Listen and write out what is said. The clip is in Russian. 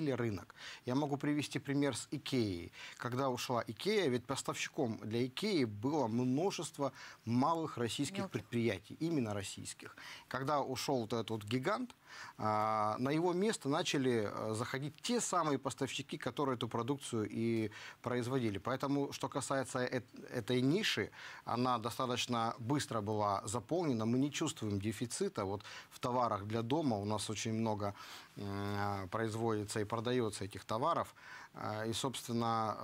или рынок. Я могу привести пример с Икеей. Когда ушла Икея, ведь поставщиком для Икеи было множество малых российских Мелких. предприятий, именно российских. Когда ушел вот этот вот гигант, а, на его место начали э, заходить те самые поставщики, которые эту продукцию и производили. Поэтому, что касается э, этой ниши, она достаточно быстро была заполнена. Мы не чувствуем дефицита. Вот в товарах для дома у нас очень много а, производится и продается этих товаров. Э, и, собственно,